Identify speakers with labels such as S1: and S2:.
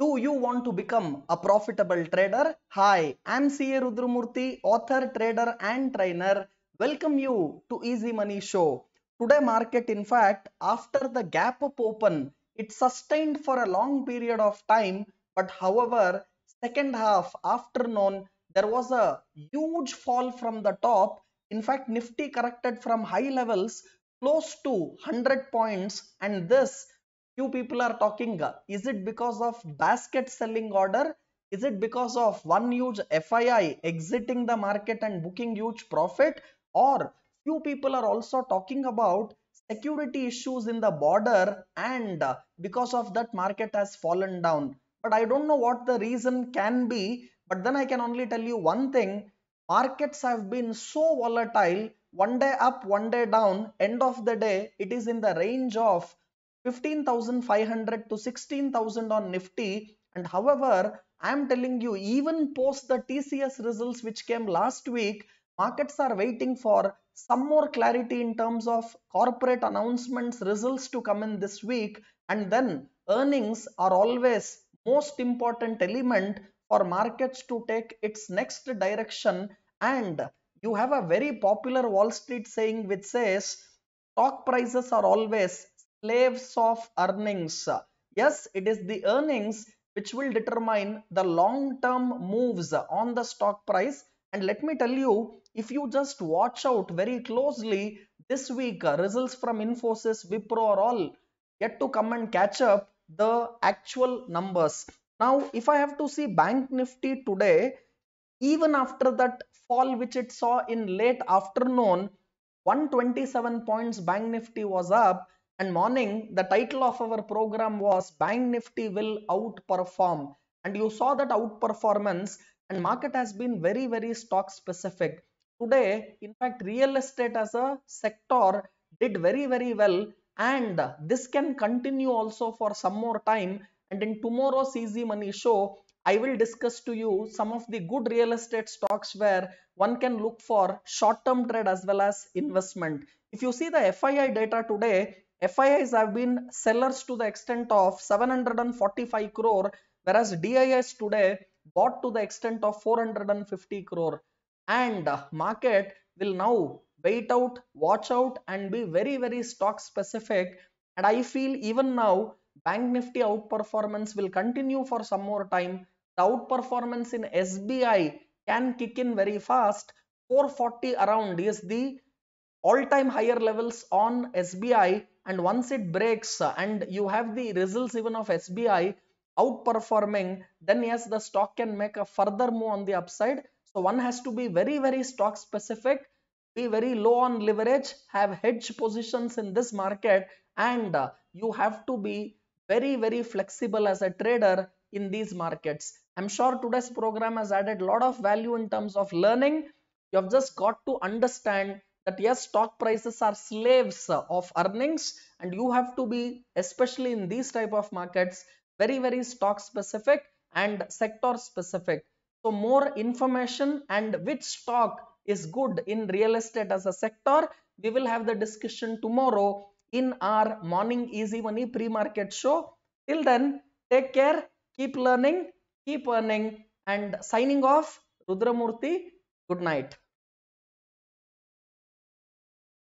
S1: Do you want to become a profitable trader? Hi, I'm CA Rudramurthy, author, trader and trainer. Welcome you to Easy Money Show. Today market in fact after the gap up open it sustained for a long period of time but however second half afternoon there was a huge fall from the top. In fact Nifty corrected from high levels close to 100 points and this few people are talking uh, is it because of basket selling order is it because of one huge FII exiting the market and booking huge profit or few people are also talking about security issues in the border and uh, because of that market has fallen down but I don't know what the reason can be but then I can only tell you one thing markets have been so volatile one day up one day down end of the day it is in the range of 15,500 to 16,000 on Nifty. And however, I am telling you, even post the TCS results which came last week, markets are waiting for some more clarity in terms of corporate announcements results to come in this week and then earnings are always most important element for markets to take its next direction and you have a very popular wall street saying which says stock prices are always slaves of earnings. Yes, it is the earnings which will determine the long-term moves on the stock price. And let me tell you, if you just watch out very closely this week, uh, results from Infosys, Wipro are all yet to come and catch up the actual numbers. Now, if I have to see Bank Nifty today, even after that fall which it saw in late afternoon, 127 points Bank Nifty was up and morning the title of our program was bank nifty will outperform and you saw that outperformance and market has been very very stock specific today in fact real estate as a sector did very very well and this can continue also for some more time and in tomorrow's easy money show I will discuss to you some of the good real estate stocks where one can look for short-term trade as well as investment. If you see the FII data today, FIIs have been sellers to the extent of 745 crore whereas DIIs today bought to the extent of 450 crore and uh, market will now wait out, watch out and be very very stock specific and I feel even now Bank Nifty outperformance will continue for some more time. The outperformance in SBI can kick in very fast. 440 around is the all-time higher levels on SBI and once it breaks and you have the results even of SBI outperforming then yes the stock can make a further move on the upside so one has to be very very stock specific be very low on leverage have hedge positions in this market and uh, you have to be very very flexible as a trader in these markets i'm sure today's program has added a lot of value in terms of learning you have just got to understand that yes stock prices are slaves of earnings and you have to be especially in these type of markets very very stock specific and sector specific so more information and which stock is good in real estate as a sector we will have the discussion tomorrow in our morning easy money pre-market show till then take care keep learning keep earning and signing off rudramurti good night